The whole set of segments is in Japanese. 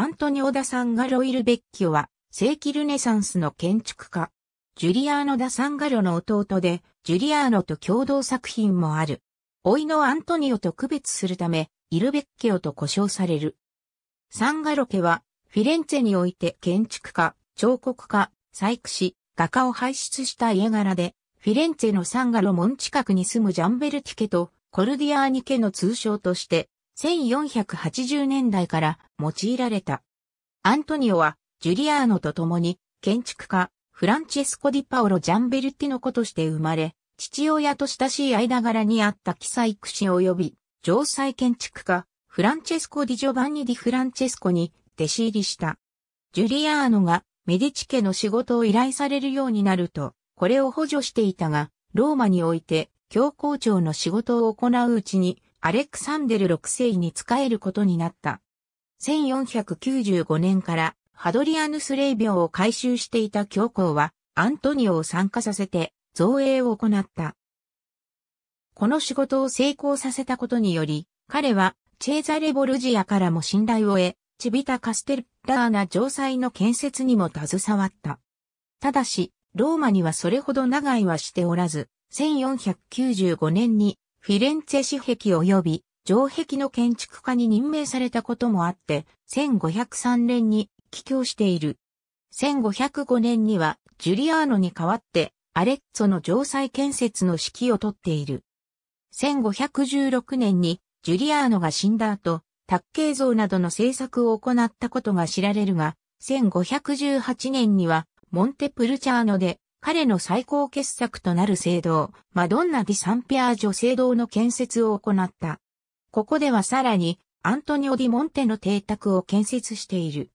アントニオ・ダ・サンガロ・イルベッキオは、世紀ルネサンスの建築家。ジュリアーノ・ダ・サンガロの弟で、ジュリアーノと共同作品もある。甥のアントニオと区別するため、イルベッキオと呼称される。サンガロ家は、フィレンツェにおいて建築家、彫刻家、細工師、画家を輩出した家柄で、フィレンツェのサンガロ門近くに住むジャンベルティ家とコルディアーニ家の通称として、1480年代から用いられた。アントニオはジュリアーノと共に建築家フランチェスコ・ディパオロ・ジャンベルティの子として生まれ、父親と親しい間柄にあった記載屈指及び城塞建築家フランチェスコ・ディ・ジョバンニ・ディ・フランチェスコに弟子入りした。ジュリアーノがメディチ家の仕事を依頼されるようになると、これを補助していたが、ローマにおいて教皇庁の仕事を行ううちに、アレクサンデル6世に仕えることになった。1495年からハドリアヌス霊廟を改修していた教皇はアントニオを参加させて造営を行った。この仕事を成功させたことにより、彼はチェーザレ・ボルジアからも信頼を得、チビタ・カステルラーナ城塞の建設にも携わった。ただし、ローマにはそれほど長いはしておらず、1495年にフィレンツェ市壁及び城壁の建築家に任命されたこともあって、1503年に帰郷している。1505年にはジュリアーノに代わってアレッツォの城塞建設の指揮をとっている。1516年にジュリアーノが死んだ後、卓形像などの制作を行ったことが知られるが、1518年にはモンテプルチャーノで彼の最高傑作となる聖堂、マドンナ・ディ・サンピアージョ聖堂の建設を行った。ここではさらに、アントニオ・ディ・モンテの邸宅を建設している。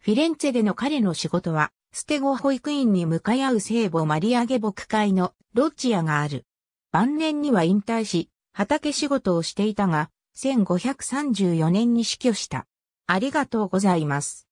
フィレンツェでの彼の仕事は、ステゴ保育院に向かい合う聖母マリアゲ牧会のロッジアがある。晩年には引退し、畑仕事をしていたが、1534年に死去した。ありがとうございます。